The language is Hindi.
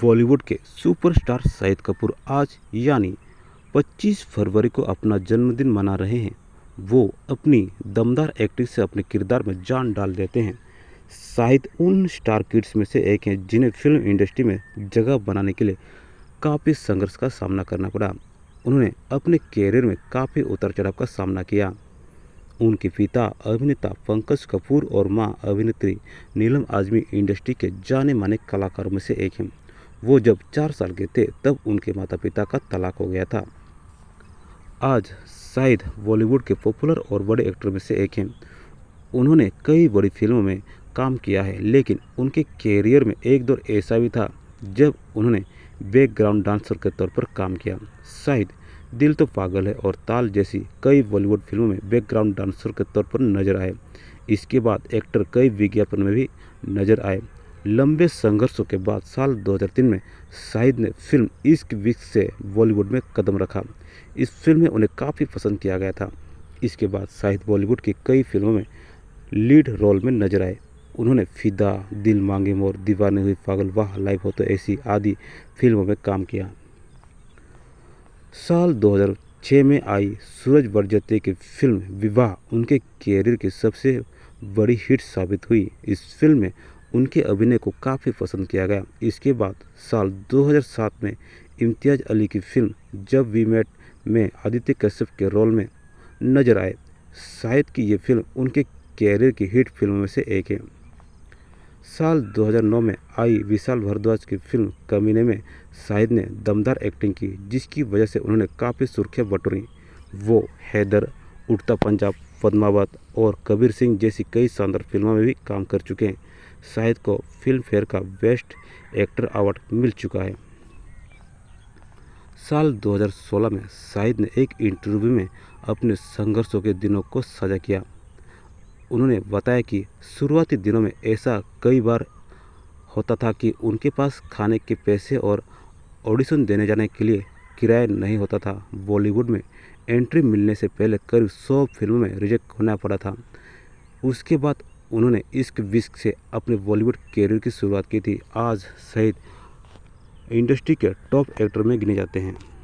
बॉलीवुड के सुपरस्टार शाहिद कपूर आज यानी 25 फरवरी को अपना जन्मदिन मना रहे हैं वो अपनी दमदार एक्टिंग से अपने किरदार में जान डाल देते हैं शाहिद उन स्टार किड्स में से एक हैं जिन्हें फिल्म इंडस्ट्री में जगह बनाने के लिए काफ़ी संघर्ष का सामना करना पड़ा उन्होंने अपने कैरियर में काफ़ी उतार चढ़ाव का सामना किया उनके पिता अभिनेता पंकज कपूर और मां अभिनेत्री नीलम आजमी इंडस्ट्री के जाने माने कलाकारों में से एक हैं वो जब चार साल के थे तब उनके माता पिता का तलाक हो गया था आज शायद बॉलीवुड के पॉपुलर और बड़े एक्टर में से एक हैं उन्होंने कई बड़ी फिल्मों में काम किया है लेकिन उनके कैरियर में एक दौर ऐसा भी था जब उन्होंने बैकग्राउंड डांसर के तौर पर काम किया शायद दिल तो पागल है और ताल जैसी कई बॉलीवुड फिल्मों में बैकग्राउंड डांसर के तौर पर नजर आए इसके बाद एक्टर कई विज्ञापन में भी नजर आए लंबे संघर्षों के बाद साल 2003 में शाहिद ने फिल्म इश्क विक से बॉलीवुड में कदम रखा इस फिल्म में उन्हें काफ़ी पसंद किया गया था इसके बाद शाहिद बॉलीवुड की कई फिल्मों में लीड रोल में नजर आए उन्होंने फिदा दिल मांगे मोर दीवाने हुई पागल वाह लाइफ हो तो ऐसी आदि फिल्मों में काम किया साल 2006 में आई सूरज बरजते की फिल्म विवाह उनके कैरियर की सबसे बड़ी हिट साबित हुई इस फिल्म में उनके अभिनय को काफ़ी पसंद किया गया इसके बाद साल 2007 में इम्तियाज़ अली की फिल्म जब वी मेट में आदित्य कश्यप के रोल में नजर आए शायद कि ये फिल्म उनके कैरियर की हिट फिल्मों में से एक है साल 2009 में आई विशाल भारद्वाज की फिल्म कमीने में शाहिद ने दमदार एक्टिंग की जिसकी वजह से उन्होंने काफ़ी सुर्खियाँ बटोरी वो हैदर उड़ता पंजाब पद्मावत और कबीर सिंह जैसी कई शानदार फिल्मों में भी काम कर चुके हैं शाहिद को फिल्म फेयर का बेस्ट एक्टर अवार्ड मिल चुका है साल 2016 में शाहिद ने एक इंटरव्यू में अपने संघर्षों के दिनों को साझा किया उन्होंने बताया कि शुरुआती दिनों में ऐसा कई बार होता था कि उनके पास खाने के पैसे और ऑडिशन देने जाने के लिए किराया नहीं होता था बॉलीवुड में एंट्री मिलने से पहले करीब सौ फिल्मों में रिजेक्ट होना पड़ा था उसके बाद उन्होंने इश्क विस्क से अपने बॉलीवुड कैरियर की शुरुआत की थी आज सहित इंडस्ट्री के टॉप एक्टर में गिने जाते हैं